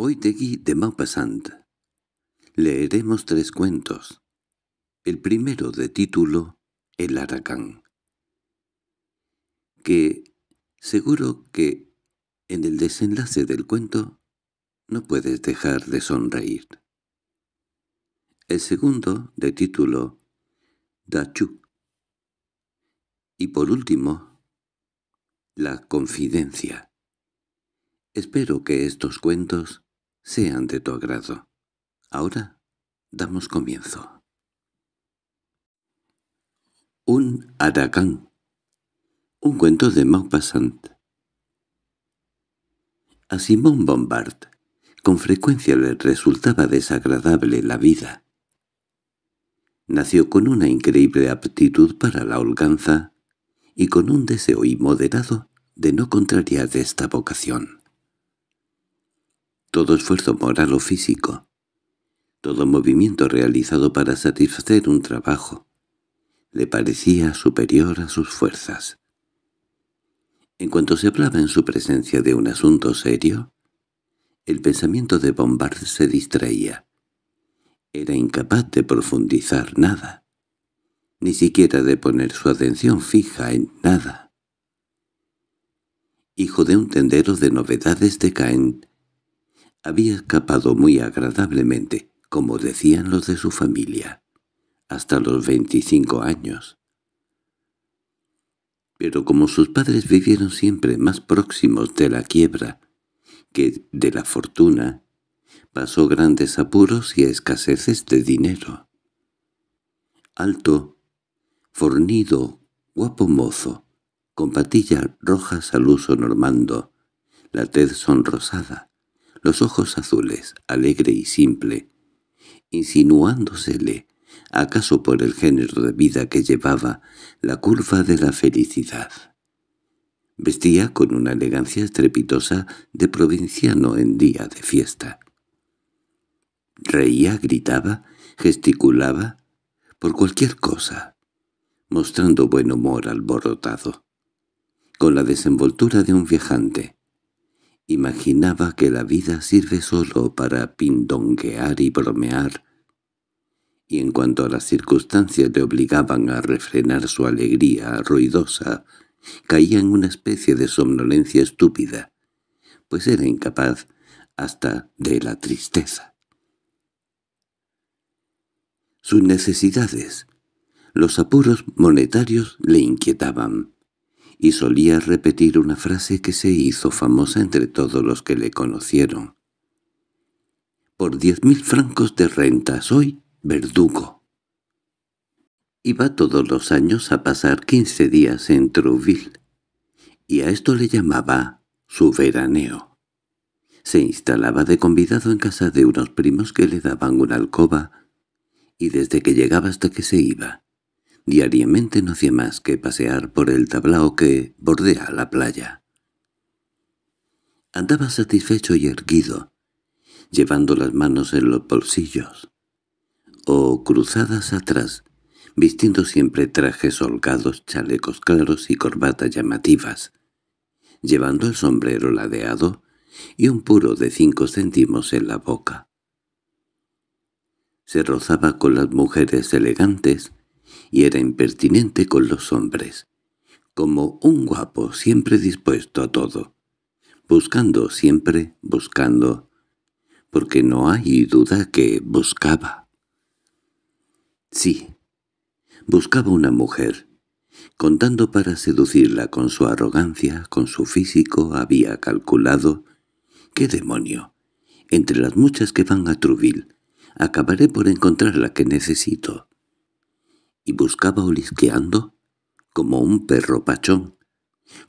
Hoy de Guy de Maupassant. Leeremos tres cuentos. El primero de título El Aracán. Que seguro que en el desenlace del cuento no puedes dejar de sonreír. El segundo de título Dachu. Y por último, La Confidencia. Espero que estos cuentos sean de tu agrado. Ahora damos comienzo. Un Aragán Un cuento de Maupassant A Simón Bombard con frecuencia le resultaba desagradable la vida. Nació con una increíble aptitud para la holganza y con un deseo inmoderado de no contrariar esta vocación todo esfuerzo moral o físico, todo movimiento realizado para satisfacer un trabajo, le parecía superior a sus fuerzas. En cuanto se hablaba en su presencia de un asunto serio, el pensamiento de Bombard se distraía. Era incapaz de profundizar nada, ni siquiera de poner su atención fija en nada. Hijo de un tendero de novedades de Caen, había escapado muy agradablemente, como decían los de su familia, hasta los 25 años. Pero como sus padres vivieron siempre más próximos de la quiebra que de la fortuna, pasó grandes apuros y escaseces de dinero. Alto, fornido, guapo mozo, con patillas rojas al uso normando, la tez sonrosada, los ojos azules, alegre y simple, insinuándosele, acaso por el género de vida que llevaba, la curva de la felicidad. Vestía con una elegancia estrepitosa de provinciano en día de fiesta. Reía, gritaba, gesticulaba, por cualquier cosa, mostrando buen humor alborotado, con la desenvoltura de un viajante. Imaginaba que la vida sirve solo para pindonguear y bromear, y en cuanto a las circunstancias le obligaban a refrenar su alegría ruidosa, caía en una especie de somnolencia estúpida, pues era incapaz hasta de la tristeza. Sus necesidades, los apuros monetarios le inquietaban y solía repetir una frase que se hizo famosa entre todos los que le conocieron. «Por diez mil francos de renta soy verdugo». Iba todos los años a pasar quince días en Trouville, y a esto le llamaba su veraneo. Se instalaba de convidado en casa de unos primos que le daban una alcoba, y desde que llegaba hasta que se iba, Diariamente no hacía más que pasear por el tablao que bordea la playa. Andaba satisfecho y erguido, llevando las manos en los bolsillos, o cruzadas atrás, vistiendo siempre trajes holgados, chalecos claros y corbatas llamativas, llevando el sombrero ladeado y un puro de cinco céntimos en la boca. Se rozaba con las mujeres elegantes, y era impertinente con los hombres, como un guapo siempre dispuesto a todo, buscando siempre, buscando, porque no hay duda que buscaba. Sí, buscaba una mujer, contando para seducirla con su arrogancia, con su físico, había calculado. ¡Qué demonio! Entre las muchas que van a Trouville, acabaré por encontrar la que necesito y buscaba olisqueando, como un perro pachón,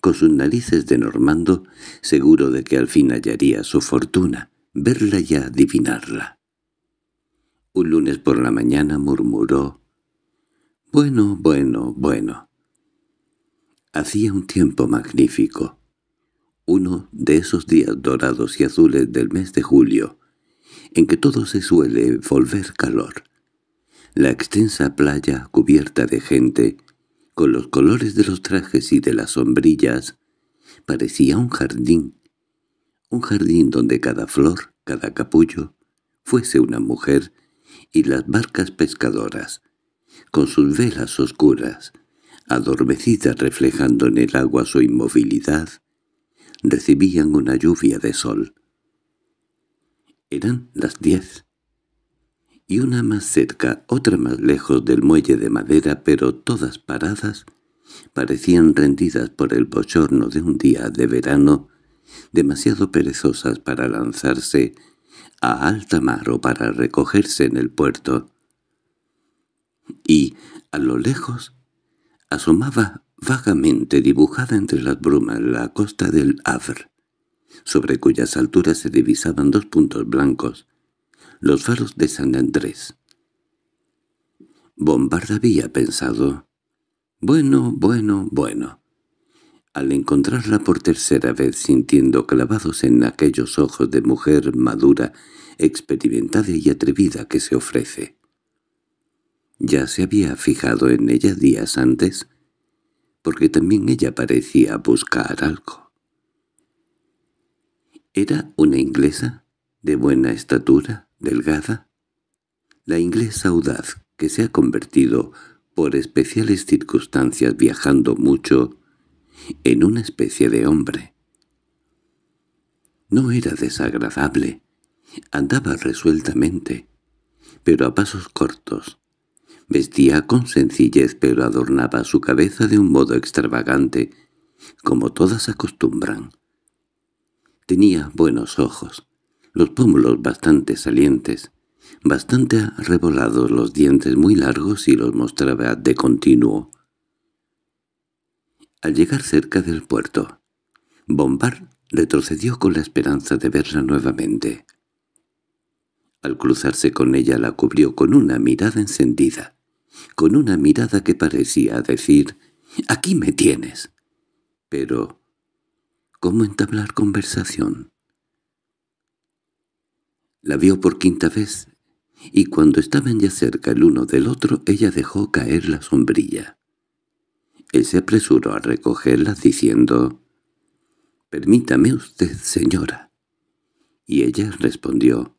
con sus narices de normando, seguro de que al fin hallaría su fortuna, verla y adivinarla. Un lunes por la mañana murmuró, «Bueno, bueno, bueno». Hacía un tiempo magnífico, uno de esos días dorados y azules del mes de julio, en que todo se suele volver calor la extensa playa cubierta de gente, con los colores de los trajes y de las sombrillas, parecía un jardín. Un jardín donde cada flor, cada capullo, fuese una mujer, y las barcas pescadoras, con sus velas oscuras, adormecidas reflejando en el agua su inmovilidad, recibían una lluvia de sol. Eran las diez y una más cerca, otra más lejos del muelle de madera, pero todas paradas, parecían rendidas por el bochorno de un día de verano, demasiado perezosas para lanzarse a alta mar o para recogerse en el puerto. Y, a lo lejos, asomaba vagamente dibujada entre las brumas la costa del Havre, sobre cuyas alturas se divisaban dos puntos blancos, los faros de San Andrés. Bombard había pensado, bueno, bueno, bueno. Al encontrarla por tercera vez sintiendo clavados en aquellos ojos de mujer madura, experimentada y atrevida que se ofrece. Ya se había fijado en ella días antes, porque también ella parecía buscar algo. Era una inglesa, de buena estatura, delgada. La inglesa audaz, que se ha convertido, por especiales circunstancias viajando mucho, en una especie de hombre. No era desagradable, andaba resueltamente, pero a pasos cortos. Vestía con sencillez pero adornaba su cabeza de un modo extravagante, como todas acostumbran. Tenía buenos ojos, los pómulos bastante salientes, bastante arrebolados, los dientes muy largos y los mostraba de continuo. Al llegar cerca del puerto, Bombard retrocedió con la esperanza de verla nuevamente. Al cruzarse con ella la cubrió con una mirada encendida, con una mirada que parecía decir «¡Aquí me tienes!». Pero, ¿cómo entablar conversación? La vio por quinta vez, y cuando estaban ya cerca el uno del otro ella dejó caer la sombrilla. Él se apresuró a recogerla diciendo, «Permítame usted, señora». Y ella respondió,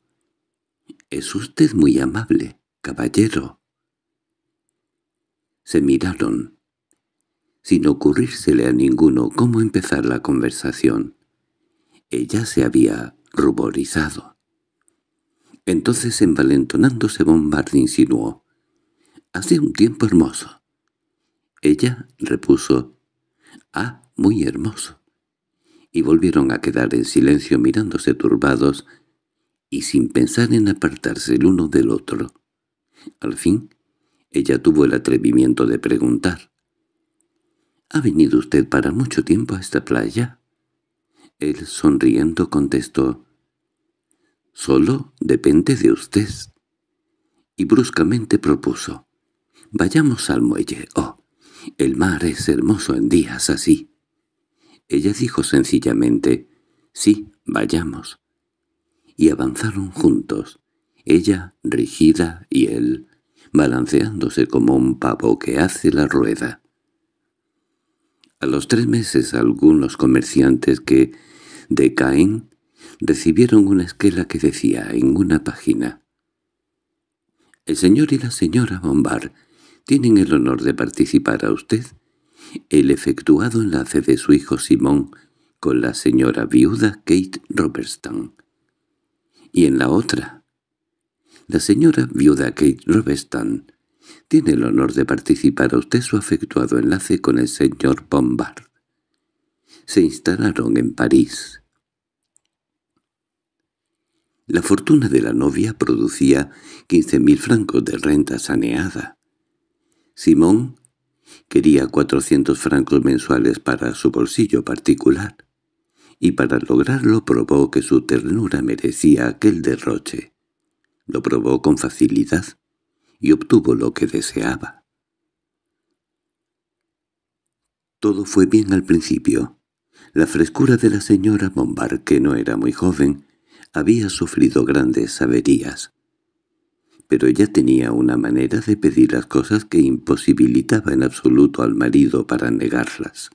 «Es usted muy amable, caballero». Se miraron, sin ocurrírsele a ninguno cómo empezar la conversación. Ella se había ruborizado. Entonces, envalentonándose, Bombard insinuó. «Hace un tiempo hermoso». Ella repuso. «Ah, muy hermoso». Y volvieron a quedar en silencio mirándose turbados y sin pensar en apartarse el uno del otro. Al fin, ella tuvo el atrevimiento de preguntar. —¿Ha venido usted para mucho tiempo a esta playa? Él sonriendo contestó, Solo depende de usted. Y bruscamente propuso. Vayamos al muelle. Oh, el mar es hermoso en días así. Ella dijo sencillamente, sí, vayamos. Y avanzaron juntos, ella rigida y él, balanceándose como un pavo que hace la rueda. A los tres meses algunos comerciantes que decaen recibieron una esquela que decía en una página «El señor y la señora Bombard tienen el honor de participar a usted el efectuado enlace de su hijo Simón con la señora viuda Kate Robertson. Y en la otra, la señora viuda Kate Robertson tiene el honor de participar a usted su efectuado enlace con el señor Bombard. Se instalaron en París. La fortuna de la novia producía quince mil francos de renta saneada. Simón quería cuatrocientos francos mensuales para su bolsillo particular, y para lograrlo probó que su ternura merecía aquel derroche. Lo probó con facilidad y obtuvo lo que deseaba. Todo fue bien al principio. La frescura de la señora Bombar, que no era muy joven, había sufrido grandes averías. Pero ella tenía una manera de pedir las cosas que imposibilitaba en absoluto al marido para negarlas.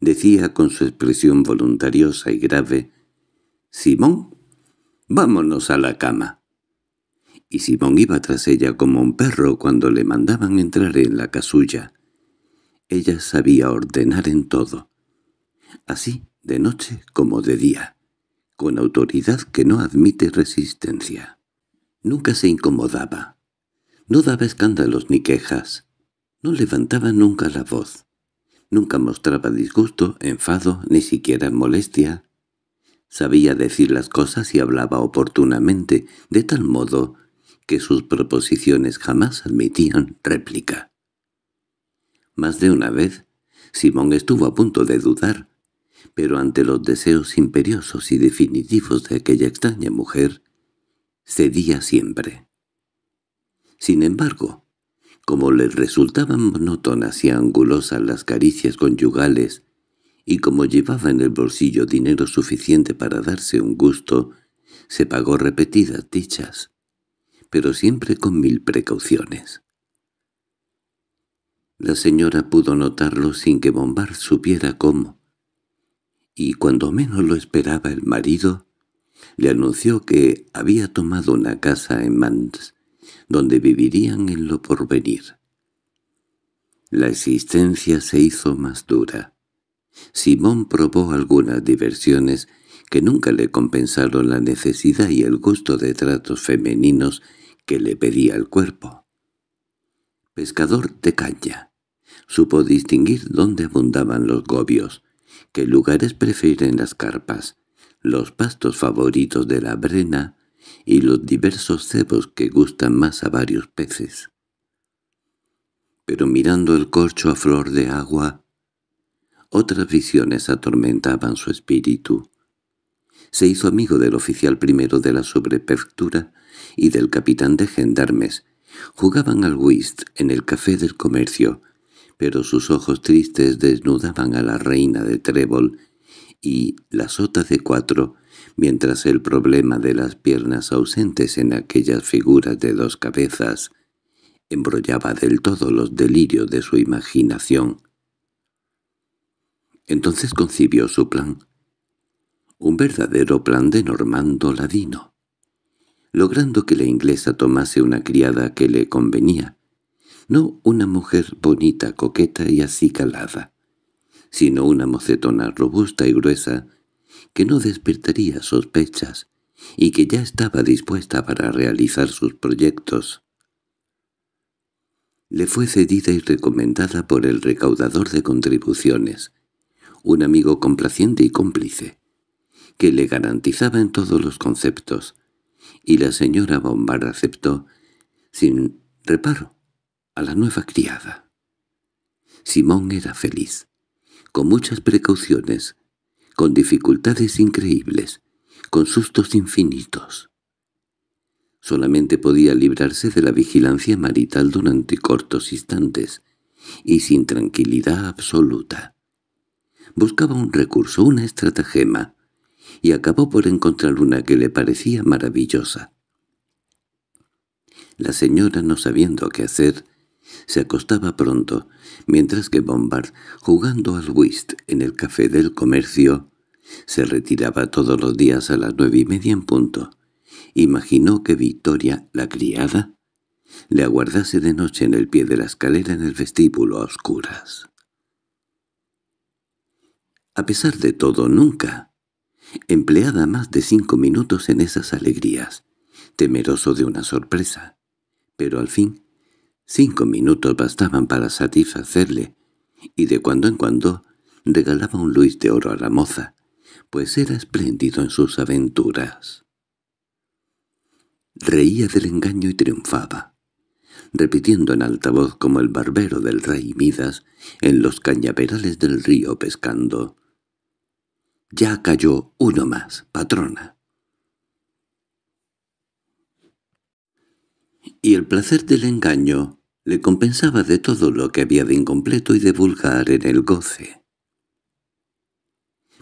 Decía con su expresión voluntariosa y grave, «Simón, vámonos a la cama» y Simón iba tras ella como un perro cuando le mandaban entrar en la casulla. Ella sabía ordenar en todo, así de noche como de día con autoridad que no admite resistencia. Nunca se incomodaba. No daba escándalos ni quejas. No levantaba nunca la voz. Nunca mostraba disgusto, enfado, ni siquiera molestia. Sabía decir las cosas y hablaba oportunamente, de tal modo que sus proposiciones jamás admitían réplica. Más de una vez, Simón estuvo a punto de dudar pero ante los deseos imperiosos y definitivos de aquella extraña mujer, cedía siempre. Sin embargo, como le resultaban monótonas y angulosas las caricias conyugales, y como llevaba en el bolsillo dinero suficiente para darse un gusto, se pagó repetidas dichas, pero siempre con mil precauciones. La señora pudo notarlo sin que Bombard supiera cómo, y cuando menos lo esperaba el marido, le anunció que había tomado una casa en Mans, donde vivirían en lo porvenir. La existencia se hizo más dura. Simón probó algunas diversiones que nunca le compensaron la necesidad y el gusto de tratos femeninos que le pedía el cuerpo. Pescador de caña. Supo distinguir dónde abundaban los gobios, qué lugares prefieren las carpas, los pastos favoritos de la brena y los diversos cebos que gustan más a varios peces. Pero mirando el corcho a flor de agua, otras visiones atormentaban su espíritu. Se hizo amigo del oficial primero de la sobreprefectura y del capitán de gendarmes. Jugaban al whist en el café del comercio, pero sus ojos tristes desnudaban a la reina de trébol y la sota de cuatro, mientras el problema de las piernas ausentes en aquellas figuras de dos cabezas embrollaba del todo los delirios de su imaginación. Entonces concibió su plan. Un verdadero plan de normando ladino. Logrando que la inglesa tomase una criada que le convenía, no una mujer bonita, coqueta y así sino una mocetona robusta y gruesa que no despertaría sospechas y que ya estaba dispuesta para realizar sus proyectos. Le fue cedida y recomendada por el recaudador de contribuciones, un amigo complaciente y cómplice, que le garantizaba en todos los conceptos, y la señora Bombar aceptó, sin reparo, a la nueva criada. Simón era feliz, con muchas precauciones, con dificultades increíbles, con sustos infinitos. Solamente podía librarse de la vigilancia marital durante cortos instantes, y sin tranquilidad absoluta. Buscaba un recurso, una estratagema, y acabó por encontrar una que le parecía maravillosa. La señora, no sabiendo qué hacer, se acostaba pronto, mientras que Bombard, jugando al whist en el café del comercio, se retiraba todos los días a las nueve y media en punto. Imaginó que Victoria, la criada, le aguardase de noche en el pie de la escalera en el vestíbulo a oscuras. A pesar de todo, nunca. Empleada más de cinco minutos en esas alegrías, temeroso de una sorpresa. Pero al fin Cinco minutos bastaban para satisfacerle, y de cuando en cuando regalaba un luis de oro a la moza, pues era espléndido en sus aventuras. Reía del engaño y triunfaba, repitiendo en alta voz como el barbero del rey Midas en los cañaverales del río pescando. «Ya cayó uno más, patrona». Y el placer del engaño le compensaba de todo lo que había de incompleto y de vulgar en el goce.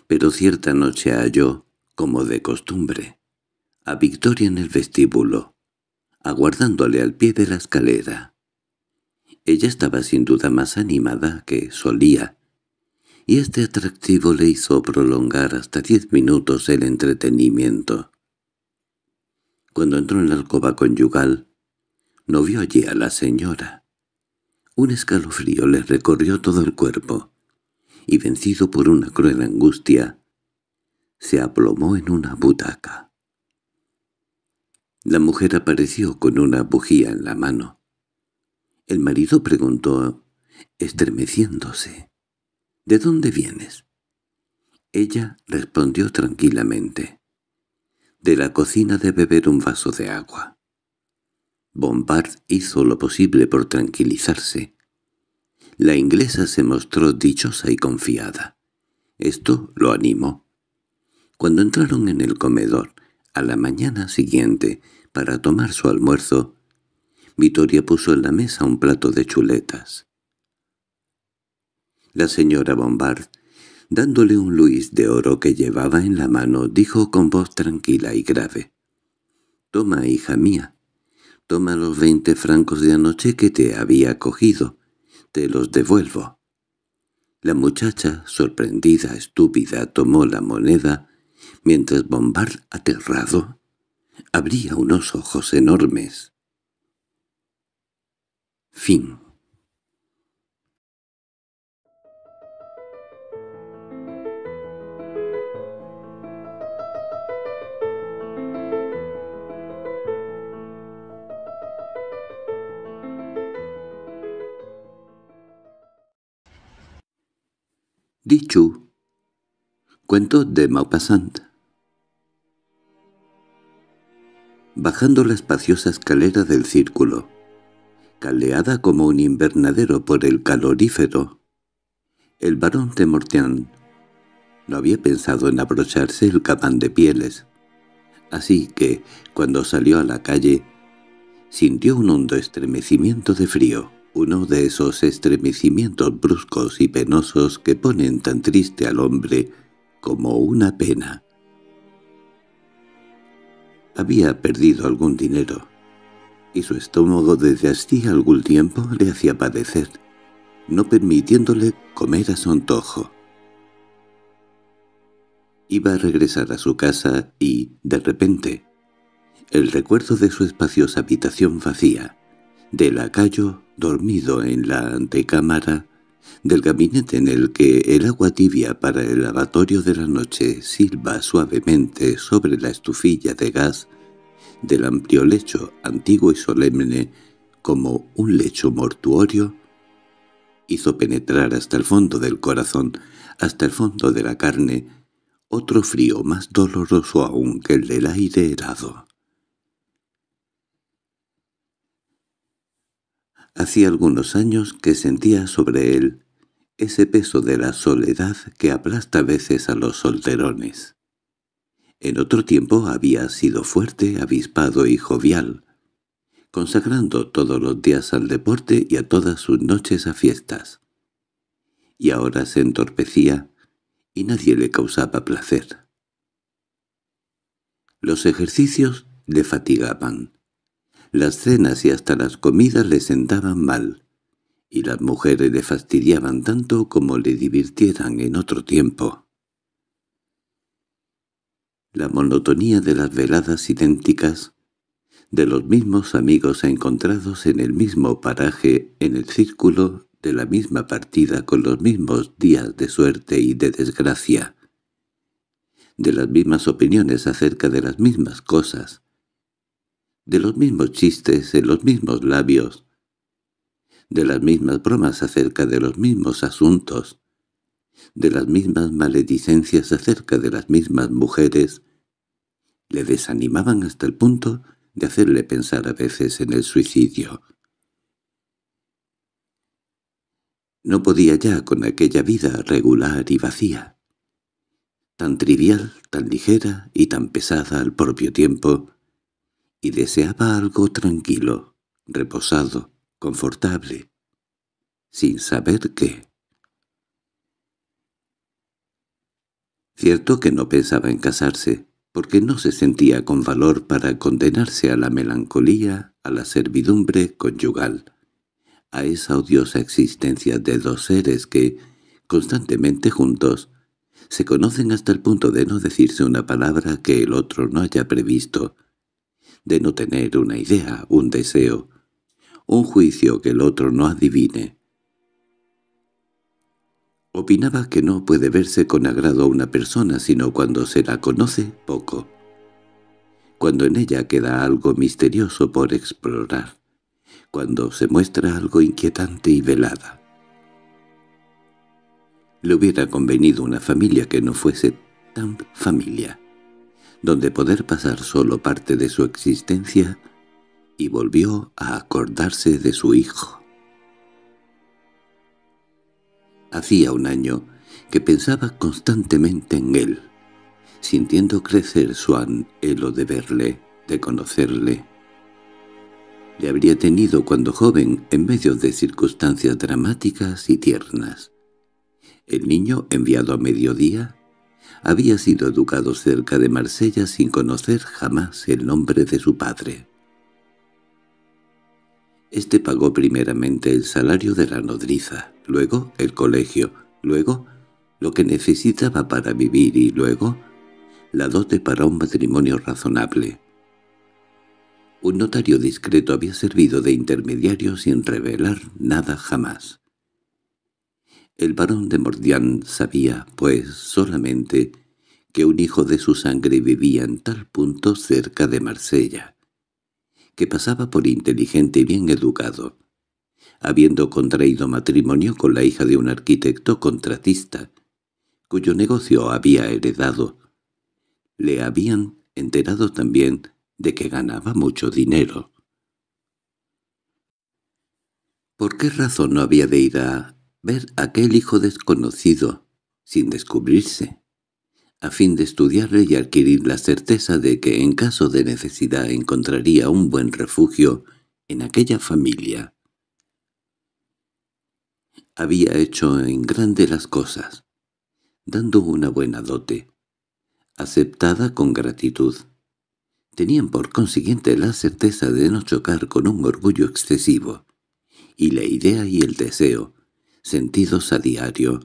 Pero cierta noche halló, como de costumbre, a Victoria en el vestíbulo, aguardándole al pie de la escalera. Ella estaba sin duda más animada que solía, y este atractivo le hizo prolongar hasta diez minutos el entretenimiento. Cuando entró en la alcoba conyugal, no vio allí a la señora. Un escalofrío le recorrió todo el cuerpo, y vencido por una cruel angustia, se aplomó en una butaca. La mujer apareció con una bujía en la mano. El marido preguntó, estremeciéndose, «¿De dónde vienes?» Ella respondió tranquilamente, «De la cocina de beber un vaso de agua». Bombard hizo lo posible por tranquilizarse. La inglesa se mostró dichosa y confiada. Esto lo animó. Cuando entraron en el comedor, a la mañana siguiente, para tomar su almuerzo, Vitoria puso en la mesa un plato de chuletas. La señora Bombard, dándole un luis de oro que llevaba en la mano, dijo con voz tranquila y grave, «Toma, hija mía, Toma los veinte francos de anoche que te había cogido. Te los devuelvo. La muchacha, sorprendida, estúpida, tomó la moneda, mientras Bombard, aterrado, abría unos ojos enormes. Fin Dichu. cuento de Maupassant. Bajando la espaciosa escalera del círculo, caleada como un invernadero por el calorífero, el barón de Mortian no había pensado en abrocharse el capán de pieles, así que, cuando salió a la calle, sintió un hondo estremecimiento de frío uno de esos estremecimientos bruscos y penosos que ponen tan triste al hombre como una pena. Había perdido algún dinero, y su estómago desde hacía algún tiempo le hacía padecer, no permitiéndole comer a su antojo. Iba a regresar a su casa y, de repente, el recuerdo de su espaciosa habitación vacía, del lacayo dormido en la antecámara, del gabinete en el que el agua tibia para el lavatorio de la noche silba suavemente sobre la estufilla de gas, del amplio lecho antiguo y solemne como un lecho mortuorio, hizo penetrar hasta el fondo del corazón, hasta el fondo de la carne, otro frío más doloroso aún que el del aire helado. Hacía algunos años que sentía sobre él ese peso de la soledad que aplasta a veces a los solterones. En otro tiempo había sido fuerte, avispado y jovial, consagrando todos los días al deporte y a todas sus noches a fiestas. Y ahora se entorpecía y nadie le causaba placer. Los ejercicios le fatigaban, las cenas y hasta las comidas le sentaban mal, y las mujeres le fastidiaban tanto como le divirtieran en otro tiempo. La monotonía de las veladas idénticas, de los mismos amigos encontrados en el mismo paraje, en el círculo de la misma partida con los mismos días de suerte y de desgracia, de las mismas opiniones acerca de las mismas cosas, de los mismos chistes en los mismos labios, de las mismas bromas acerca de los mismos asuntos, de las mismas maledicencias acerca de las mismas mujeres, le desanimaban hasta el punto de hacerle pensar a veces en el suicidio. No podía ya con aquella vida regular y vacía, tan trivial, tan ligera y tan pesada al propio tiempo, y deseaba algo tranquilo, reposado, confortable, sin saber qué. Cierto que no pensaba en casarse, porque no se sentía con valor para condenarse a la melancolía, a la servidumbre conyugal, a esa odiosa existencia de dos seres que, constantemente juntos, se conocen hasta el punto de no decirse una palabra que el otro no haya previsto, de no tener una idea, un deseo, un juicio que el otro no adivine. Opinaba que no puede verse con agrado a una persona sino cuando se la conoce poco, cuando en ella queda algo misterioso por explorar, cuando se muestra algo inquietante y velada. Le hubiera convenido una familia que no fuese tan familia donde poder pasar solo parte de su existencia, y volvió a acordarse de su hijo. Hacía un año que pensaba constantemente en él, sintiendo crecer su anhelo de verle, de conocerle. Le habría tenido cuando joven en medio de circunstancias dramáticas y tiernas. El niño enviado a mediodía había sido educado cerca de Marsella sin conocer jamás el nombre de su padre. Este pagó primeramente el salario de la nodriza, luego el colegio, luego lo que necesitaba para vivir y luego la dote para un matrimonio razonable. Un notario discreto había servido de intermediario sin revelar nada jamás. El barón de Mordián sabía, pues, solamente que un hijo de su sangre vivía en tal punto cerca de Marsella, que pasaba por inteligente y bien educado, habiendo contraído matrimonio con la hija de un arquitecto contratista, cuyo negocio había heredado. Le habían enterado también de que ganaba mucho dinero. ¿Por qué razón no había de ir a ver aquel hijo desconocido, sin descubrirse, a fin de estudiarle y adquirir la certeza de que en caso de necesidad encontraría un buen refugio en aquella familia. Había hecho en grande las cosas, dando una buena dote, aceptada con gratitud. Tenían por consiguiente la certeza de no chocar con un orgullo excesivo, y la idea y el deseo, sentidos a diario,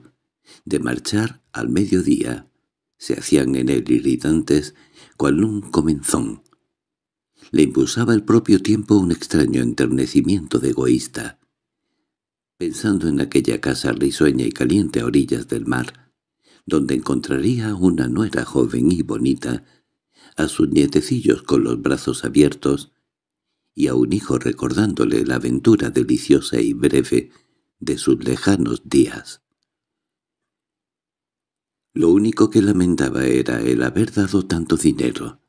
de marchar al mediodía, se hacían en él irritantes cual un comenzón. Le impulsaba al propio tiempo un extraño enternecimiento de egoísta. Pensando en aquella casa risueña y caliente a orillas del mar, donde encontraría una nuera joven y bonita, a sus nietecillos con los brazos abiertos, y a un hijo recordándole la aventura deliciosa y breve de sus lejanos días. Lo único que lamentaba era el haber dado tanto dinero,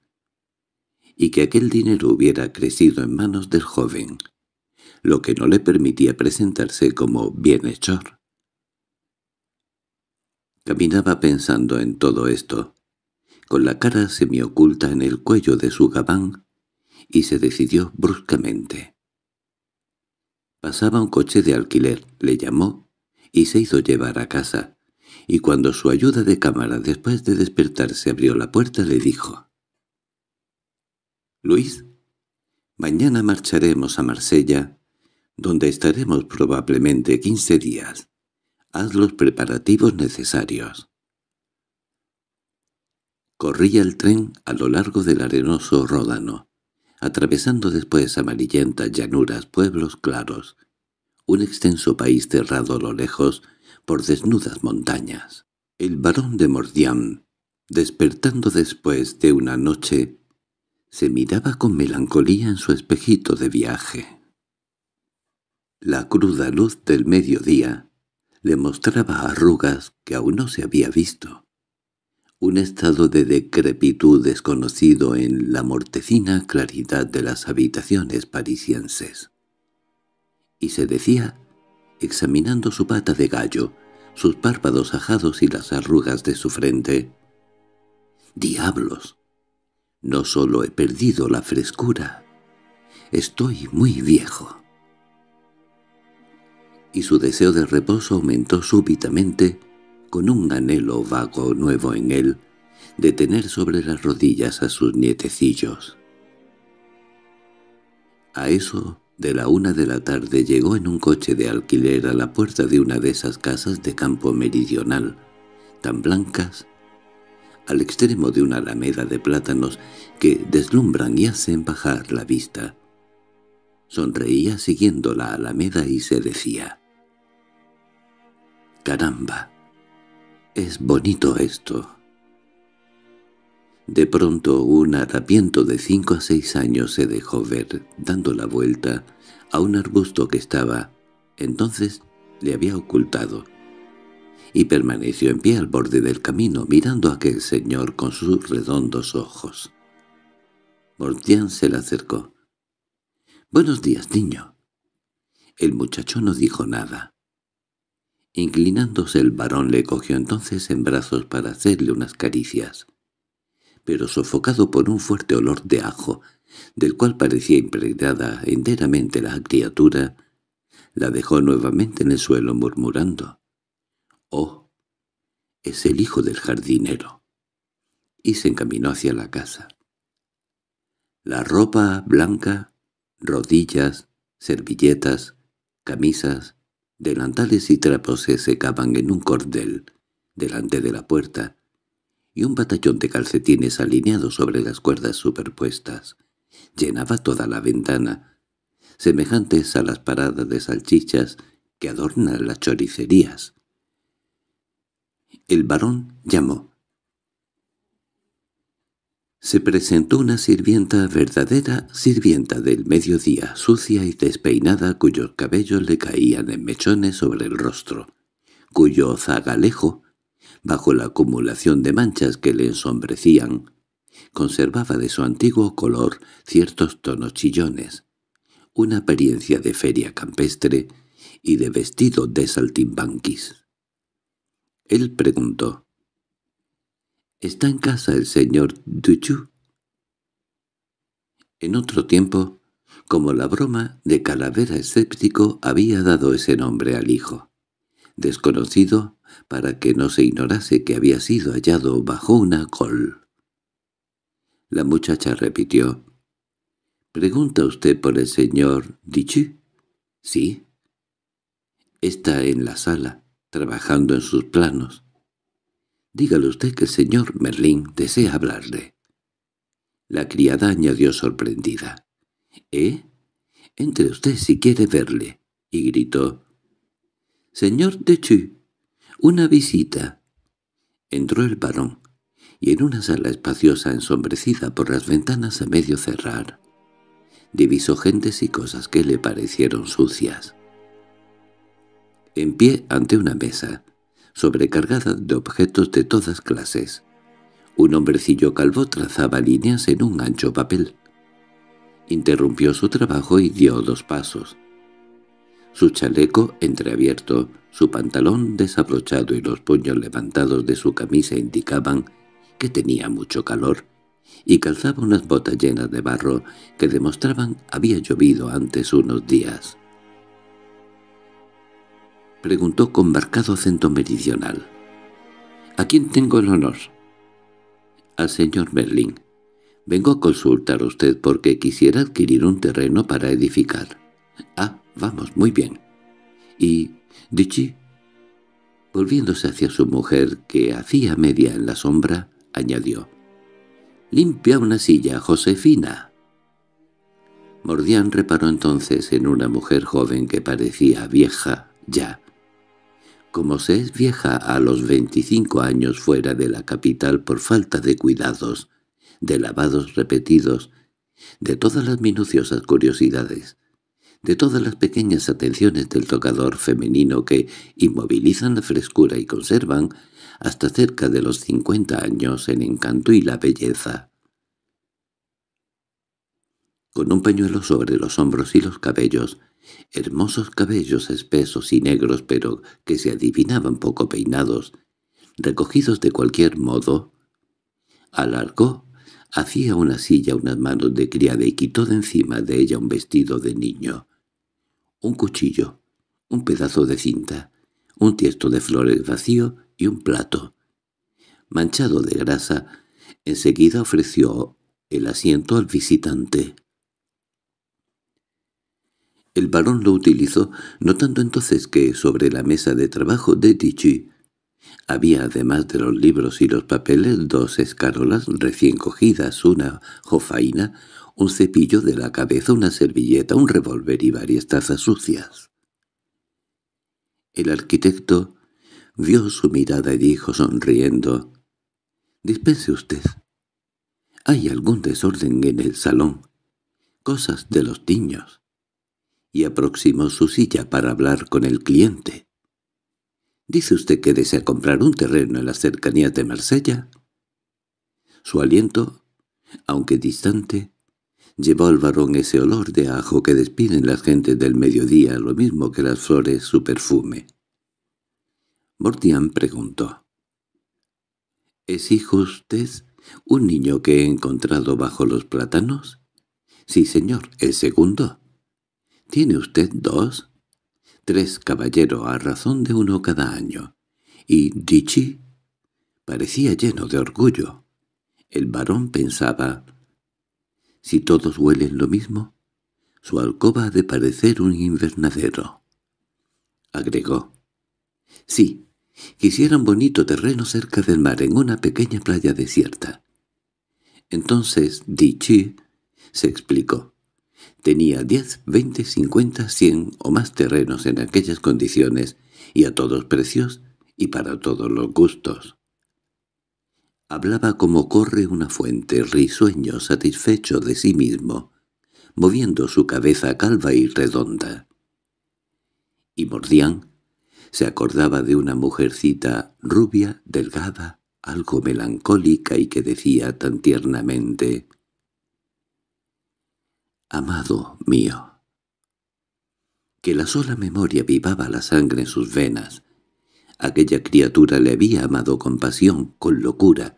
y que aquel dinero hubiera crecido en manos del joven, lo que no le permitía presentarse como bienhechor. Caminaba pensando en todo esto, con la cara semioculta en el cuello de su gabán, y se decidió bruscamente. Pasaba un coche de alquiler, le llamó, y se hizo llevar a casa, y cuando su ayuda de cámara después de despertarse abrió la puerta le dijo «Luis, mañana marcharemos a Marsella, donde estaremos probablemente quince días. Haz los preparativos necesarios». Corría el tren a lo largo del arenoso Ródano atravesando después amarillentas llanuras, pueblos claros, un extenso país cerrado a lo lejos por desnudas montañas. El barón de Mordián, despertando después de una noche, se miraba con melancolía en su espejito de viaje. La cruda luz del mediodía le mostraba arrugas que aún no se había visto, un estado de decrepitud desconocido en la mortecina claridad de las habitaciones parisienses. Y se decía, examinando su pata de gallo, sus párpados ajados y las arrugas de su frente, «¡Diablos! No solo he perdido la frescura, estoy muy viejo». Y su deseo de reposo aumentó súbitamente, con un anhelo vago nuevo en él, de tener sobre las rodillas a sus nietecillos. A eso de la una de la tarde llegó en un coche de alquiler a la puerta de una de esas casas de campo meridional, tan blancas, al extremo de una alameda de plátanos que deslumbran y hacen bajar la vista. Sonreía siguiendo la alameda y se decía, «¡Caramba! Es bonito esto. De pronto un harapiento de cinco a seis años se dejó ver, dando la vuelta a un arbusto que estaba, entonces le había ocultado, y permaneció en pie al borde del camino mirando a aquel señor con sus redondos ojos. Mortián se le acercó. «Buenos días, niño». El muchacho no dijo nada. Inclinándose el varón le cogió entonces en brazos para hacerle unas caricias, pero sofocado por un fuerte olor de ajo, del cual parecía impregnada enteramente la criatura, la dejó nuevamente en el suelo murmurando. —¡Oh! Es el hijo del jardinero. Y se encaminó hacia la casa. La ropa blanca, rodillas, servilletas, camisas, delantales y trapos se secaban en un cordel delante de la puerta, y un batallón de calcetines alineados sobre las cuerdas superpuestas llenaba toda la ventana, semejantes a las paradas de salchichas que adornan las choricerías. El varón llamó. Se presentó una sirvienta verdadera, sirvienta del mediodía, sucia y despeinada, cuyos cabellos le caían en mechones sobre el rostro, cuyo zagalejo, bajo la acumulación de manchas que le ensombrecían, conservaba de su antiguo color ciertos tonos chillones, una apariencia de feria campestre y de vestido de saltimbanquis. Él preguntó, —¿Está en casa el señor Duchu? En otro tiempo, como la broma de Calavera Escéptico había dado ese nombre al hijo, desconocido para que no se ignorase que había sido hallado bajo una col. La muchacha repitió, —¿Pregunta usted por el señor Duchu? —Sí. —Está en la sala, trabajando en sus planos. Dígale usted que el señor Merlín desea hablarle. La criada añadió sorprendida. —¿Eh? Entre usted si quiere verle —y gritó. —Señor de Chu, una visita. Entró el varón, y en una sala espaciosa ensombrecida por las ventanas a medio cerrar, divisó gentes y cosas que le parecieron sucias. En pie ante una mesa, sobrecargada de objetos de todas clases. Un hombrecillo calvo trazaba líneas en un ancho papel. Interrumpió su trabajo y dio dos pasos. Su chaleco entreabierto, su pantalón desabrochado y los puños levantados de su camisa indicaban que tenía mucho calor, y calzaba unas botas llenas de barro que demostraban había llovido antes unos días preguntó con marcado acento meridional. —¿A quién tengo el honor? —Al señor Merlín. Vengo a consultar a usted porque quisiera adquirir un terreno para edificar. —Ah, vamos, muy bien. —¿Y Dichi? Volviéndose hacia su mujer, que hacía media en la sombra, añadió. —Limpia una silla, Josefina. Mordián reparó entonces en una mujer joven que parecía vieja ya, como se es vieja a los 25 años fuera de la capital por falta de cuidados, de lavados repetidos, de todas las minuciosas curiosidades, de todas las pequeñas atenciones del tocador femenino que inmovilizan la frescura y conservan, hasta cerca de los 50 años, el encanto y la belleza con un pañuelo sobre los hombros y los cabellos, hermosos cabellos espesos y negros pero que se adivinaban poco peinados, recogidos de cualquier modo, alargó, hacía una silla unas manos de criada y quitó de encima de ella un vestido de niño, un cuchillo, un pedazo de cinta, un tiesto de flores vacío y un plato. Manchado de grasa, enseguida ofreció el asiento al visitante. El varón lo utilizó, notando entonces que sobre la mesa de trabajo de Tichy había, además de los libros y los papeles, dos escarolas recién cogidas, una jofaina, un cepillo de la cabeza, una servilleta, un revólver y varias tazas sucias. El arquitecto vio su mirada y dijo sonriendo, «Dispense usted. Hay algún desorden en el salón. Cosas de los niños y aproximó su silla para hablar con el cliente. —¿Dice usted que desea comprar un terreno en las cercanías de Marsella? Su aliento, aunque distante, llevó al varón ese olor de ajo que despiden las gentes del mediodía, lo mismo que las flores su perfume. Mortian preguntó. —¿Es hijo usted un niño que he encontrado bajo los plátanos? —Sí, señor, el segundo. —¿Tiene usted dos? —Tres, caballero, a razón de uno cada año. —¿Y Dichi Parecía lleno de orgullo. El varón pensaba, si todos huelen lo mismo, su alcoba ha de parecer un invernadero. Agregó, sí, quisiera un bonito terreno cerca del mar en una pequeña playa desierta. Entonces Dichi se explicó. Tenía diez, veinte, cincuenta, cien o más terrenos en aquellas condiciones, y a todos precios, y para todos los gustos. Hablaba como corre una fuente, risueño, satisfecho de sí mismo, moviendo su cabeza calva y redonda. Y Mordián se acordaba de una mujercita rubia, delgada, algo melancólica y que decía tan tiernamente amado mío. Que la sola memoria vivaba la sangre en sus venas. Aquella criatura le había amado con pasión, con locura,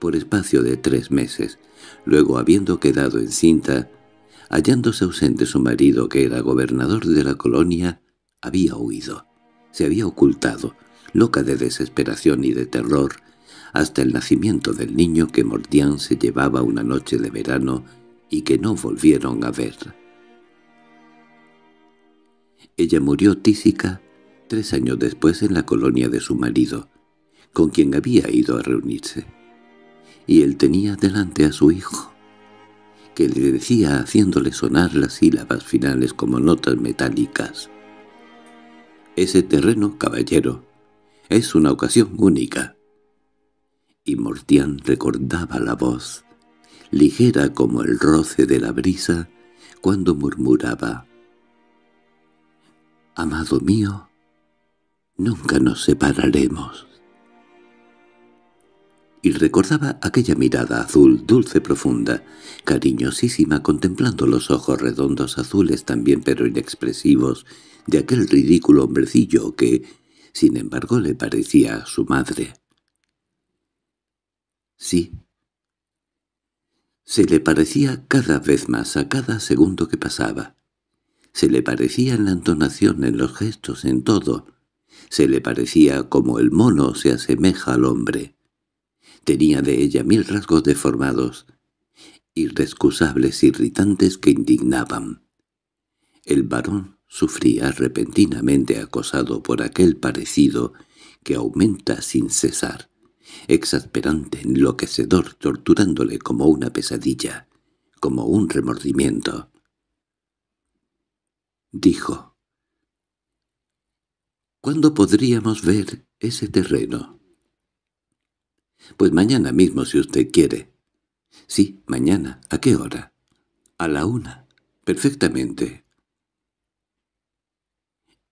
por espacio de tres meses. Luego, habiendo quedado encinta, hallándose ausente su marido, que era gobernador de la colonia, había huido. Se había ocultado, loca de desesperación y de terror, hasta el nacimiento del niño que Mordián se llevaba una noche de verano y que no volvieron a ver. Ella murió tísica tres años después en la colonia de su marido, con quien había ido a reunirse. Y él tenía delante a su hijo, que le decía haciéndole sonar las sílabas finales como notas metálicas. Ese terreno, caballero, es una ocasión única. Y Mortián recordaba la voz ligera como el roce de la brisa, cuando murmuraba «Amado mío, nunca nos separaremos». Y recordaba aquella mirada azul, dulce, profunda, cariñosísima, contemplando los ojos redondos azules también pero inexpresivos de aquel ridículo hombrecillo que, sin embargo, le parecía a su madre. Sí, se le parecía cada vez más a cada segundo que pasaba. Se le parecía en la entonación, en los gestos, en todo. Se le parecía como el mono se asemeja al hombre. Tenía de ella mil rasgos deformados, irrescusables, irritantes que indignaban. El varón sufría repentinamente acosado por aquel parecido que aumenta sin cesar exasperante, enloquecedor, torturándole como una pesadilla, como un remordimiento. Dijo, ¿Cuándo podríamos ver ese terreno? Pues mañana mismo, si usted quiere. Sí, mañana. ¿A qué hora? A la una. Perfectamente.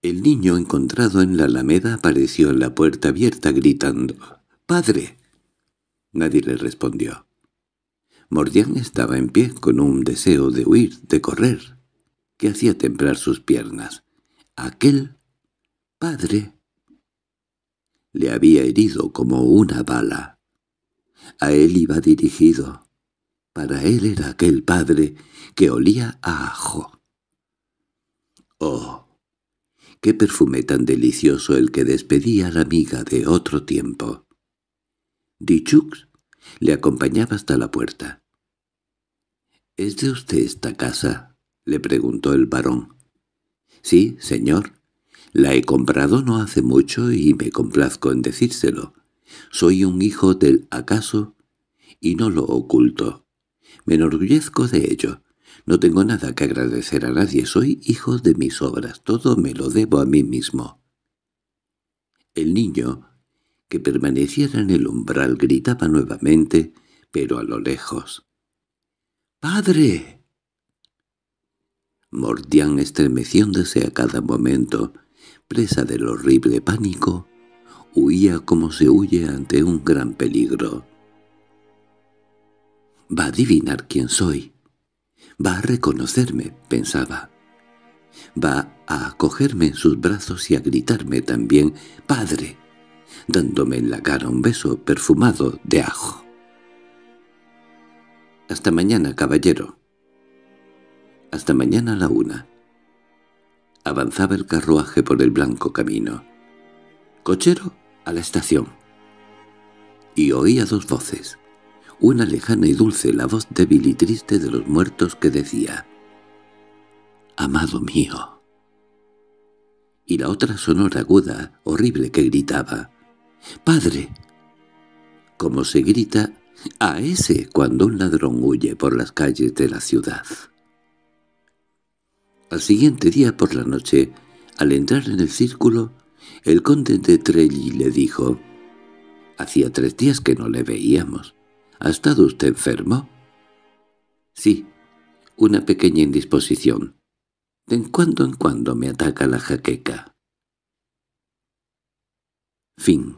El niño encontrado en la alameda apareció en la puerta abierta gritando. —¡Padre! Nadie le respondió. Mordián estaba en pie con un deseo de huir, de correr, que hacía temblar sus piernas. Aquel padre le había herido como una bala. A él iba dirigido. Para él era aquel padre que olía a ajo. ¡Oh! ¡Qué perfume tan delicioso el que despedía la amiga de otro tiempo! Dichux le acompañaba hasta la puerta. —¿Es de usted esta casa? —le preguntó el varón. —Sí, señor. La he comprado no hace mucho y me complazco en decírselo. Soy un hijo del acaso y no lo oculto. Me enorgullezco de ello. No tengo nada que agradecer a nadie. Soy hijo de mis obras. Todo me lo debo a mí mismo. El niño que permaneciera en el umbral gritaba nuevamente, pero a lo lejos. —¡Padre! Mordián estremeciéndose a cada momento, presa del horrible pánico, huía como se huye ante un gran peligro. «Va a adivinar quién soy. Va a reconocerme», pensaba. «Va a acogerme en sus brazos y a gritarme también, «¡Padre!» dándome en la cara un beso perfumado de ajo. —Hasta mañana, caballero. —Hasta mañana a la una. Avanzaba el carruaje por el blanco camino. —Cochero, a la estación. Y oía dos voces. Una lejana y dulce, la voz débil y triste de los muertos que decía «Amado mío» y la otra sonora aguda, horrible, que gritaba «¡Padre!» Como se grita a ese cuando un ladrón huye por las calles de la ciudad. Al siguiente día por la noche, al entrar en el círculo, el conde de Trelli le dijo, «Hacía tres días que no le veíamos. ¿Ha estado usted enfermo?» «Sí, una pequeña indisposición. De en cuando en cuando me ataca la jaqueca». Fin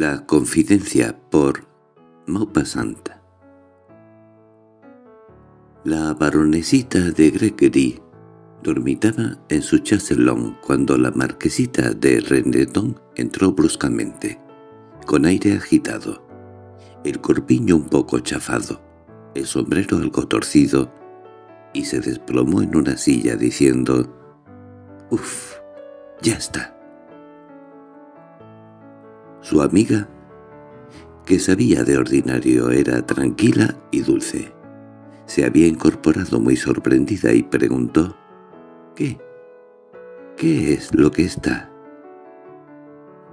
La confidencia por Santa. La baronesita de Gregory dormitaba en su chacelón cuando la marquesita de Renetón entró bruscamente, con aire agitado, el corpiño un poco chafado, el sombrero algo torcido, y se desplomó en una silla diciendo «¡Uf! ¡Ya está!» Su amiga, que sabía de ordinario, era tranquila y dulce. Se había incorporado muy sorprendida y preguntó, «¿Qué? ¿Qué es lo que está?»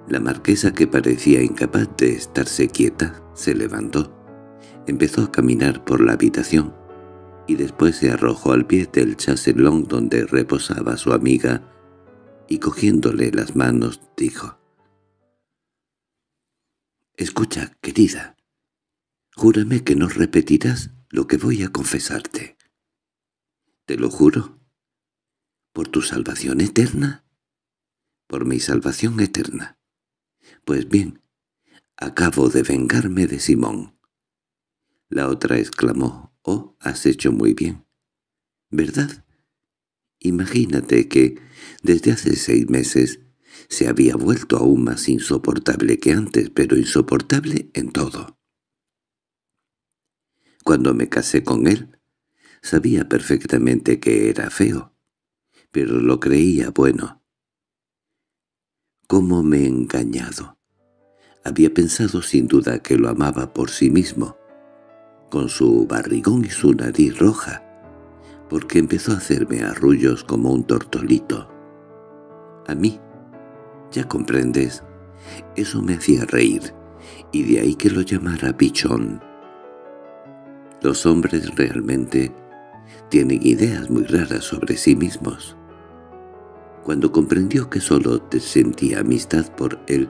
La marquesa, que parecía incapaz de estarse quieta, se levantó, empezó a caminar por la habitación y después se arrojó al pie del chaselón donde reposaba su amiga y cogiéndole las manos dijo Escucha, querida. Júrame que no repetirás lo que voy a confesarte. Te lo juro. ¿Por tu salvación eterna? Por mi salvación eterna. Pues bien, acabo de vengarme de Simón. La otra exclamó, «Oh, has hecho muy bien». ¿Verdad? Imagínate que, desde hace seis meses, se había vuelto aún más insoportable que antes, pero insoportable en todo. Cuando me casé con él, sabía perfectamente que era feo, pero lo creía bueno. ¿Cómo me he engañado? Había pensado sin duda que lo amaba por sí mismo, con su barrigón y su nariz roja, porque empezó a hacerme arrullos como un tortolito. A mí, ya comprendes, eso me hacía reír, y de ahí que lo llamara pichón. Los hombres realmente tienen ideas muy raras sobre sí mismos. Cuando comprendió que solo te sentía amistad por él,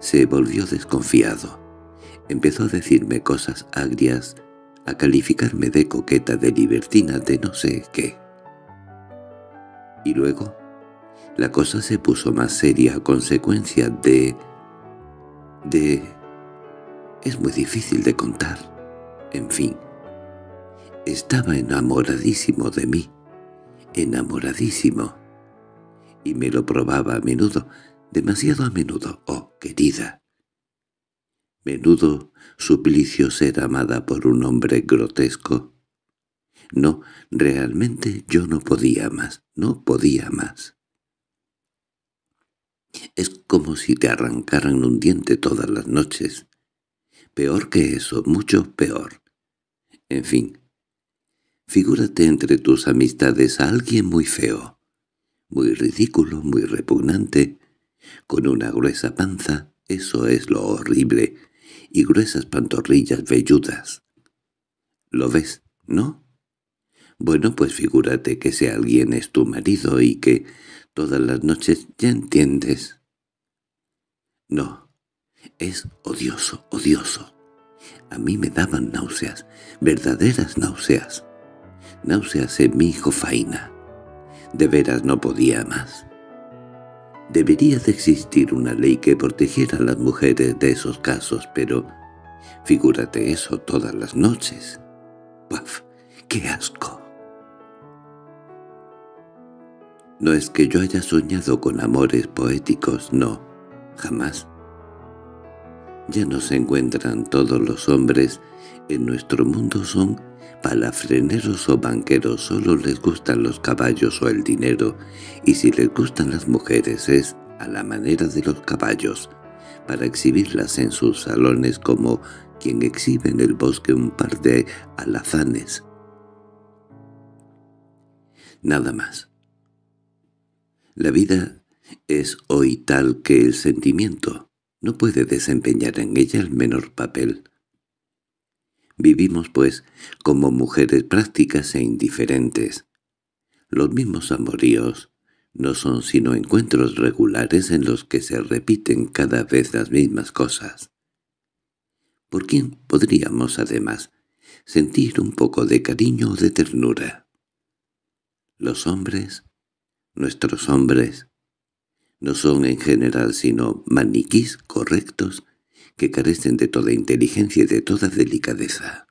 se volvió desconfiado. Empezó a decirme cosas agrias, a calificarme de coqueta, de libertina, de no sé qué. Y luego la cosa se puso más seria a consecuencia de... de... es muy difícil de contar. En fin, estaba enamoradísimo de mí, enamoradísimo. Y me lo probaba a menudo, demasiado a menudo, oh querida. Menudo suplicio ser amada por un hombre grotesco. No, realmente yo no podía más, no podía más. Es como si te arrancaran un diente todas las noches. Peor que eso, mucho peor. En fin, figúrate entre tus amistades a alguien muy feo, muy ridículo, muy repugnante, con una gruesa panza, eso es lo horrible, y gruesas pantorrillas velludas. ¿Lo ves, no? Bueno, pues figúrate que ese alguien es tu marido y que, todas las noches, ya entiendes. No, es odioso, odioso. A mí me daban náuseas, verdaderas náuseas. Náuseas en mi hijo Faina. De veras no podía más. Debería de existir una ley que protegiera a las mujeres de esos casos, pero figúrate eso todas las noches. Puf, ¡Qué asco! No es que yo haya soñado con amores poéticos, no, jamás. Ya no se encuentran todos los hombres, en nuestro mundo son palafreneros o banqueros, solo les gustan los caballos o el dinero, y si les gustan las mujeres es a la manera de los caballos, para exhibirlas en sus salones como quien exhibe en el bosque un par de alazanes. Nada más. La vida es hoy tal que el sentimiento no puede desempeñar en ella el menor papel. Vivimos, pues, como mujeres prácticas e indiferentes. Los mismos amoríos no son sino encuentros regulares en los que se repiten cada vez las mismas cosas. ¿Por quién podríamos, además, sentir un poco de cariño o de ternura? Los hombres Nuestros hombres no son en general sino maniquís correctos que carecen de toda inteligencia y de toda delicadeza.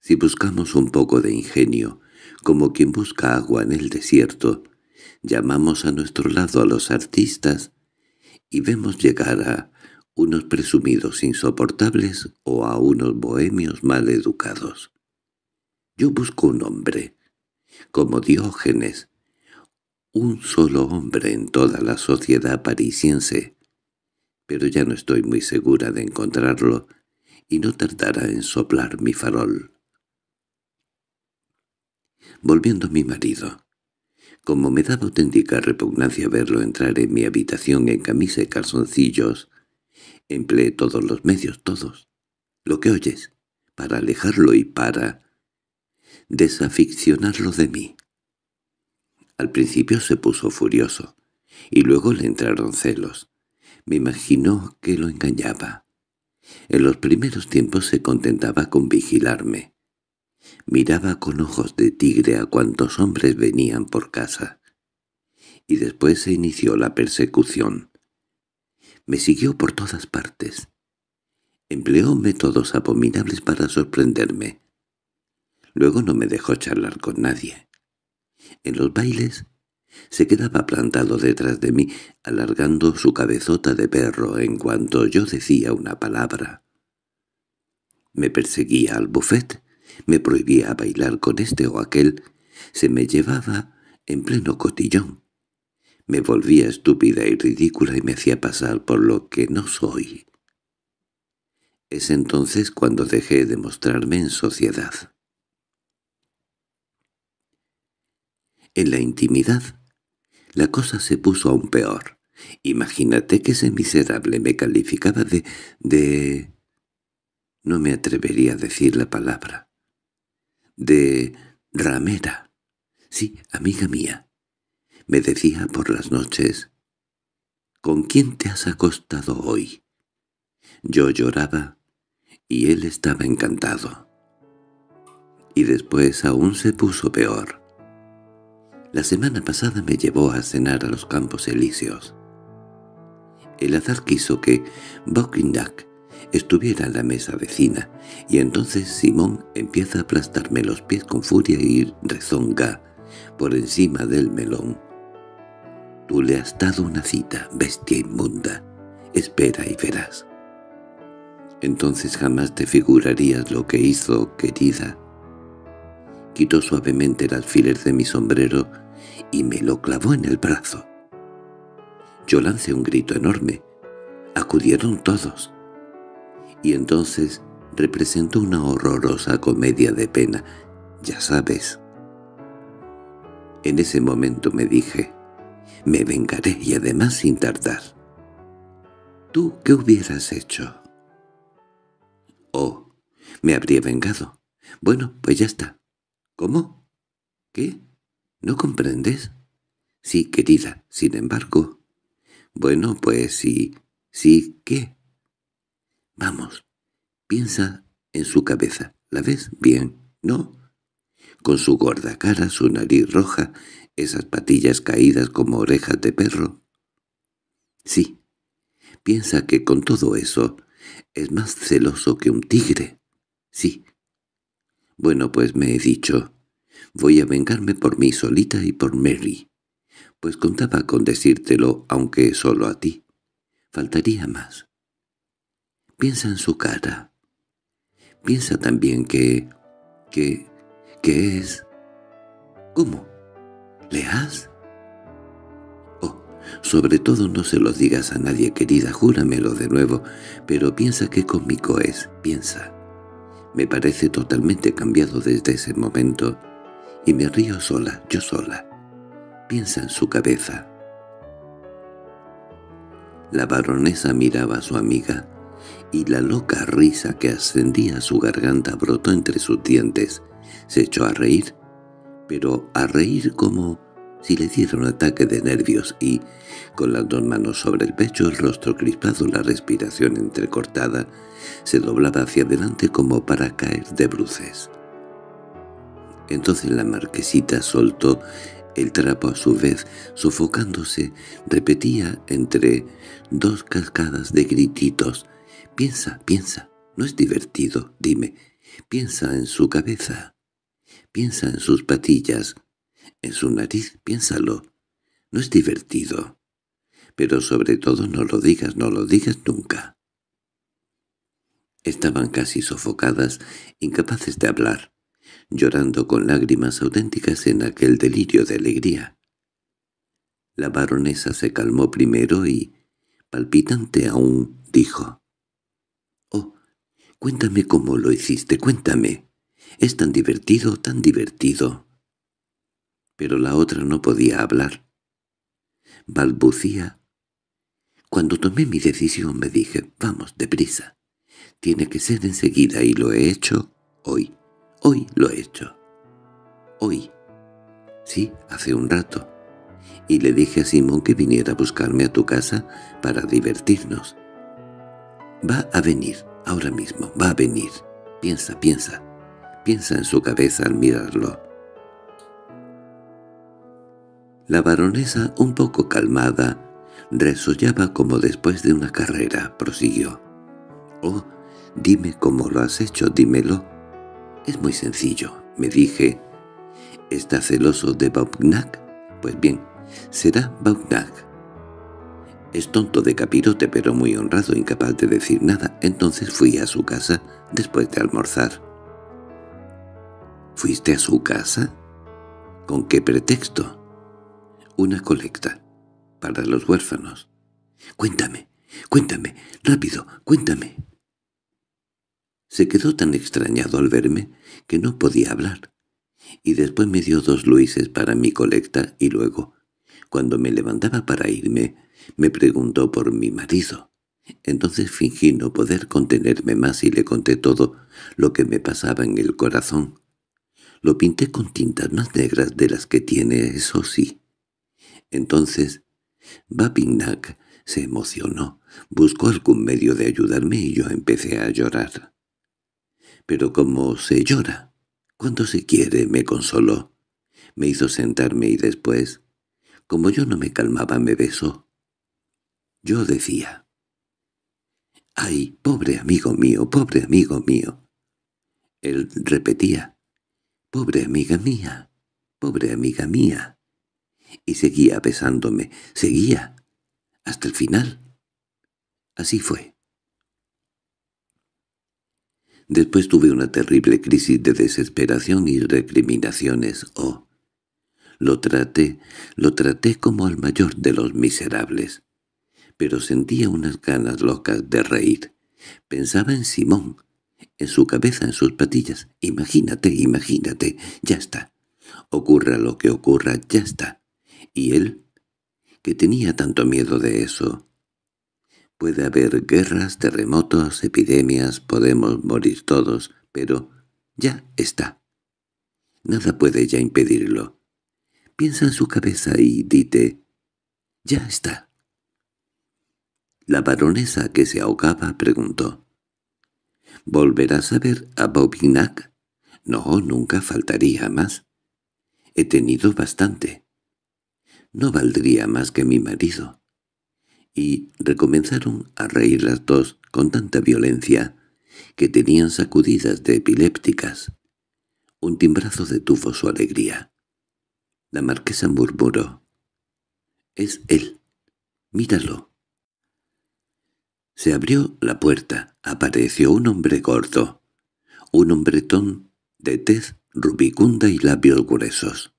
Si buscamos un poco de ingenio, como quien busca agua en el desierto, llamamos a nuestro lado a los artistas y vemos llegar a unos presumidos insoportables o a unos bohemios mal educados. Yo busco un hombre, como Diógenes, un solo hombre en toda la sociedad parisiense. Pero ya no estoy muy segura de encontrarlo, y no tardará en soplar mi farol. Volviendo a mi marido. Como me daba auténtica repugnancia verlo entrar en mi habitación en camisa y calzoncillos, empleé todos los medios, todos. Lo que oyes, para alejarlo y para desaficcionarlo de mí. Al principio se puso furioso, y luego le entraron celos. Me imaginó que lo engañaba. En los primeros tiempos se contentaba con vigilarme. Miraba con ojos de tigre a cuantos hombres venían por casa. Y después se inició la persecución. Me siguió por todas partes. Empleó métodos abominables para sorprenderme. Luego no me dejó charlar con nadie. En los bailes se quedaba plantado detrás de mí, alargando su cabezota de perro en cuanto yo decía una palabra. Me perseguía al buffet, me prohibía bailar con este o aquel, se me llevaba en pleno cotillón. Me volvía estúpida y ridícula y me hacía pasar por lo que no soy. Es entonces cuando dejé de mostrarme en sociedad. En la intimidad, la cosa se puso aún peor. Imagínate que ese miserable me calificaba de... de... no me atrevería a decir la palabra. De... ramera. Sí, amiga mía. Me decía por las noches, ¿con quién te has acostado hoy? Yo lloraba y él estaba encantado. Y después aún se puso peor. La semana pasada me llevó a cenar a los Campos Elíseos. El azar quiso que Buckingham estuviera en la mesa vecina, y entonces Simón empieza a aplastarme los pies con furia y rezonga por encima del melón. Tú le has dado una cita, bestia inmunda. Espera y verás. Entonces jamás te figurarías lo que hizo, querida. Quitó suavemente el alfiler de mi sombrero y me lo clavó en el brazo. Yo lancé un grito enorme. Acudieron todos. Y entonces representó una horrorosa comedia de pena, ya sabes. En ese momento me dije, me vengaré y además sin tardar. ¿Tú qué hubieras hecho? Oh, me habría vengado. Bueno, pues ya está. —¿Cómo? —¿Qué? ¿No comprendes? —Sí, querida, sin embargo. —Bueno, pues sí, sí, ¿qué? —Vamos, piensa en su cabeza. ¿La ves bien? —¿No? Con su gorda cara, su nariz roja, esas patillas caídas como orejas de perro. —Sí. Piensa que con todo eso es más celoso que un tigre. —Sí, bueno, pues me he dicho, voy a vengarme por mí solita y por Mary, pues contaba con decírtelo, aunque solo a ti. Faltaría más. Piensa en su cara. Piensa también que... que... que es... ¿Cómo? ¿Le has...? Oh, Sobre todo no se lo digas a nadie, querida, júramelo de nuevo, pero piensa qué cómico es, piensa. Me parece totalmente cambiado desde ese momento, y me río sola, yo sola. Piensa en su cabeza. La baronesa miraba a su amiga, y la loca risa que ascendía a su garganta brotó entre sus dientes. Se echó a reír, pero a reír como si le diera un ataque de nervios y, con las dos manos sobre el pecho, el rostro crispado, la respiración entrecortada, se doblaba hacia adelante como para caer de bruces. Entonces la marquesita soltó el trapo a su vez, sofocándose, repetía entre dos cascadas de grititos. «Piensa, piensa, no es divertido, dime. Piensa en su cabeza. Piensa en sus patillas, en su nariz, piénsalo. No es divertido. Pero sobre todo no lo digas, no lo digas nunca. Estaban casi sofocadas, incapaces de hablar, llorando con lágrimas auténticas en aquel delirio de alegría. La baronesa se calmó primero y, palpitante aún, dijo. —Oh, cuéntame cómo lo hiciste, cuéntame. Es tan divertido, tan divertido pero la otra no podía hablar. Balbucía. Cuando tomé mi decisión me dije, vamos, deprisa. Tiene que ser enseguida y lo he hecho hoy. Hoy lo he hecho. Hoy. Sí, hace un rato. Y le dije a Simón que viniera a buscarme a tu casa para divertirnos. Va a venir, ahora mismo, va a venir. Piensa, piensa. Piensa en su cabeza al mirarlo. La baronesa, un poco calmada, resollaba como después de una carrera, prosiguió. —Oh, dime cómo lo has hecho, dímelo. —Es muy sencillo —me dije. está celoso de Baugnac? Pues bien, será Baugnac. Es tonto de capirote pero muy honrado, incapaz de decir nada. Entonces fui a su casa después de almorzar. —¿Fuiste a su casa? ¿Con qué pretexto? una colecta para los huérfanos. —Cuéntame, cuéntame, rápido, cuéntame. Se quedó tan extrañado al verme que no podía hablar, y después me dio dos luises para mi colecta y luego, cuando me levantaba para irme, me preguntó por mi marido. Entonces fingí no poder contenerme más y le conté todo lo que me pasaba en el corazón. Lo pinté con tintas más negras de las que tiene, eso sí, entonces, Bapinac se emocionó, buscó algún medio de ayudarme y yo empecé a llorar. Pero como se llora, cuando se quiere, me consoló. Me hizo sentarme y después, como yo no me calmaba, me besó. Yo decía, «¡Ay, pobre amigo mío, pobre amigo mío!» Él repetía, «Pobre amiga mía, pobre amiga mía» y seguía besándome, seguía, hasta el final. Así fue. Después tuve una terrible crisis de desesperación y recriminaciones. Oh, lo traté, lo traté como al mayor de los miserables. Pero sentía unas ganas locas de reír. Pensaba en Simón, en su cabeza, en sus patillas. Imagínate, imagínate, ya está. Ocurra lo que ocurra, ya está. ¿Y él? Que tenía tanto miedo de eso. Puede haber guerras, terremotos, epidemias, podemos morir todos, pero ya está. Nada puede ya impedirlo. Piensa en su cabeza y dite, ya está. La baronesa que se ahogaba preguntó, ¿Volverás a ver a Bobinac? No, nunca faltaría más. He tenido bastante no valdría más que mi marido. Y recomenzaron a reír las dos con tanta violencia que tenían sacudidas de epilépticas. Un timbrazo detuvo su alegría. La marquesa murmuró. —Es él. Míralo. Se abrió la puerta. Apareció un hombre gordo. Un hombretón de tez rubicunda y labios gruesos.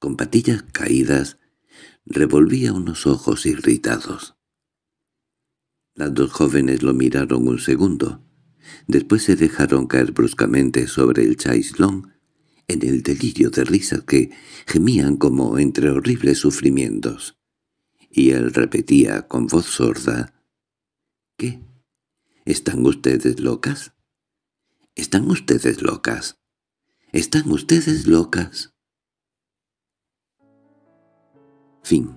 Con patillas caídas revolvía unos ojos irritados. Las dos jóvenes lo miraron un segundo. Después se dejaron caer bruscamente sobre el chaislón, en el delirio de risas que gemían como entre horribles sufrimientos. Y él repetía con voz sorda, «¿Qué? ¿Están ustedes locas? ¿Están ustedes locas? ¿Están ustedes locas?» Fim.